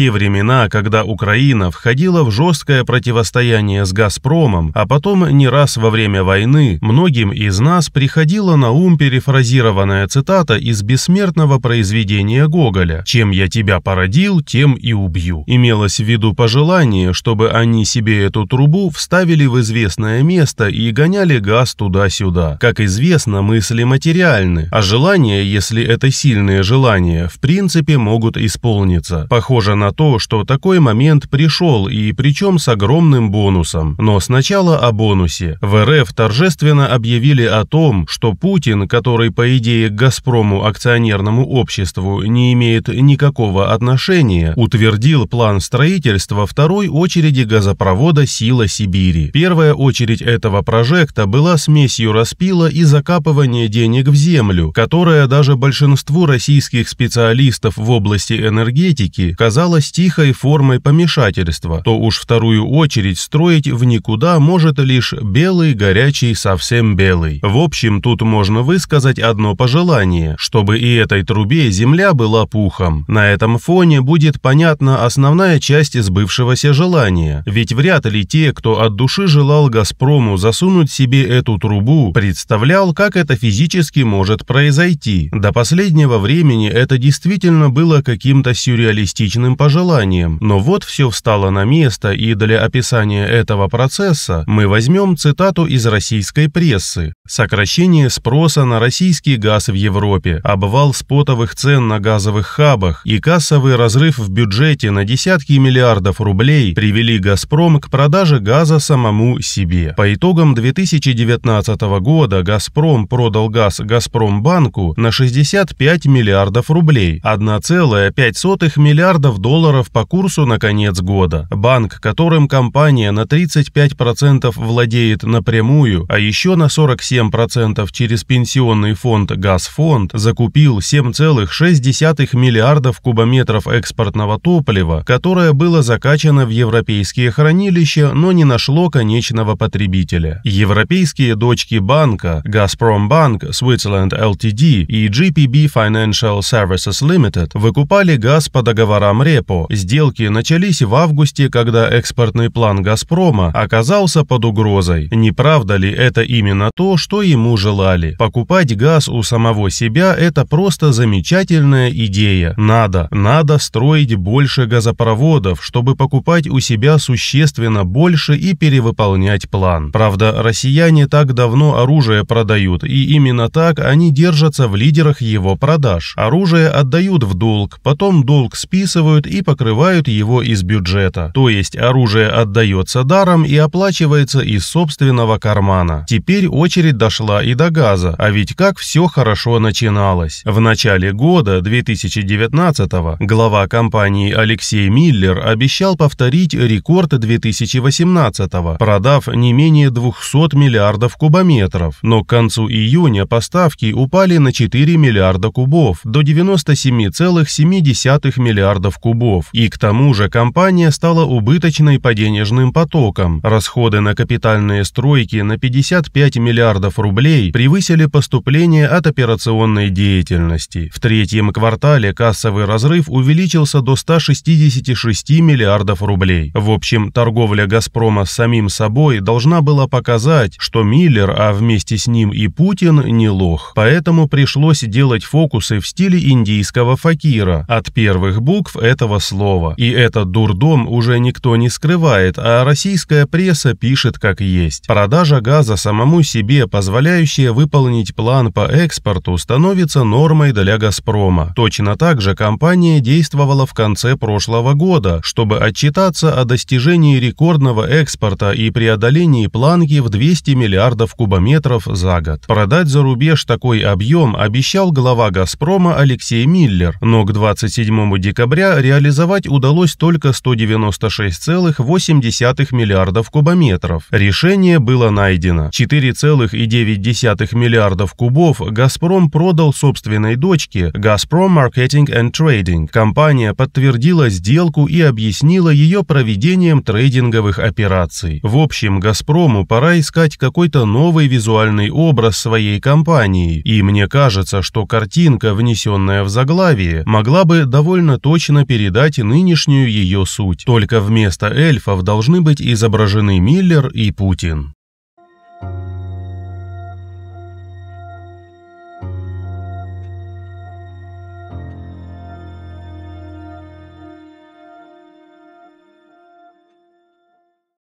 те времена, когда Украина входила в жесткое противостояние с «Газпромом», а потом не раз во время войны, многим из нас приходила на ум перефразированная цитата из бессмертного произведения Гоголя «Чем я тебя породил, тем и убью». Имелось в виду пожелание, чтобы они себе эту трубу вставили в известное место и гоняли газ туда-сюда. Как известно, мысли материальны, а желания, если это сильные желания, в принципе могут исполниться. Похоже на про то, что такой момент пришел и причем с огромным бонусом. Но сначала о бонусе. В РФ торжественно объявили о том, что Путин, который по идее к «Газпрому» акционерному обществу не имеет никакого отношения, утвердил план строительства второй очереди газопровода «Сила Сибири». Первая очередь этого прожекта была смесью распила и закапывания денег в землю, которая даже большинству российских специалистов в области энергетики казалась являлось тихой формой помешательства, то уж вторую очередь строить в никуда может лишь белый, горячий, совсем белый. В общем, тут можно высказать одно пожелание, чтобы и этой трубе земля была пухом. На этом фоне будет понятна основная часть сбывшегося желания, ведь вряд ли те, кто от души желал «Газпрому» засунуть себе эту трубу, представлял, как это физически может произойти. До последнего времени это действительно было каким-то сюрреалистичным пожеланием, желанием. Но вот все встало на место, и для описания этого процесса мы возьмем цитату из российской прессы. «Сокращение спроса на российский газ в Европе, обвал спотовых цен на газовых хабах и кассовый разрыв в бюджете на десятки миллиардов рублей привели «Газпром» к продаже газа самому себе. По итогам 2019 года «Газпром» продал газ «Газпромбанку» на 65 миллиардов рублей, 1,5 миллиардов долларов долларов по курсу на конец года. Банк, которым компания на 35% владеет напрямую, а еще на 47% через пенсионный фонд «Газфонд», закупил 7,6 миллиардов кубометров экспортного топлива, которое было закачано в европейские хранилища, но не нашло конечного потребителя. Европейские дочки банка «Газпромбанк», «Switzerland Ltd» и «GPB Financial Services Limited» выкупали газ по договорам РЕП Алеппо. Сделки начались в августе, когда экспортный план «Газпрома» оказался под угрозой. Не правда ли это именно то, что ему желали? Покупать газ у самого себя – это просто замечательная идея. Надо, надо строить больше газопроводов, чтобы покупать у себя существенно больше и перевыполнять план. Правда, россияне так давно оружие продают, и именно так они держатся в лидерах его продаж. Оружие отдают в долг, потом долг списывают и покрывают его из бюджета. То есть оружие отдается даром и оплачивается из собственного кармана. Теперь очередь дошла и до газа, а ведь как все хорошо начиналось. В начале года 2019 глава компании Алексей Миллер обещал повторить рекорд 2018 продав не менее 200 миллиардов кубометров, но к концу июня поставки упали на 4 миллиарда кубов, до 97,7 миллиардов кубов рабов, и к тому же компания стала убыточной по денежным потокам. Расходы на капитальные стройки на 55 миллиардов рублей превысили поступление от операционной деятельности. В третьем квартале кассовый разрыв увеличился до 166 миллиардов рублей. В общем, торговля «Газпрома» с самим собой должна была показать, что Миллер, а вместе с ним и Путин, не лох. Поэтому пришлось делать фокусы в стиле индийского факира. От первых букв этого этого слова. И этот дурдом уже никто не скрывает, а российская пресса пишет как есть. Продажа газа самому себе, позволяющая выполнить план по экспорту, становится нормой для «Газпрома». Точно так же компания действовала в конце прошлого года, чтобы отчитаться о достижении рекордного экспорта и преодолении планки в 200 миллиардов кубометров за год. Продать за рубеж такой объем обещал глава «Газпрома» Алексей Миллер, но к 27 декабря реализовался реализовать удалось только 196,8 миллиардов кубометров. Решение было найдено. 4,9 миллиардов кубов «Газпром» продал собственной дочке «Газпром Маркетинг and Трейдинг. Компания подтвердила сделку и объяснила ее проведением трейдинговых операций. В общем, «Газпрому» пора искать какой-то новый визуальный образ своей компании, и мне кажется, что картинка, внесенная в заглавие, могла бы довольно точно передать передать нынешнюю ее суть. Только вместо эльфов должны быть изображены Миллер и Путин.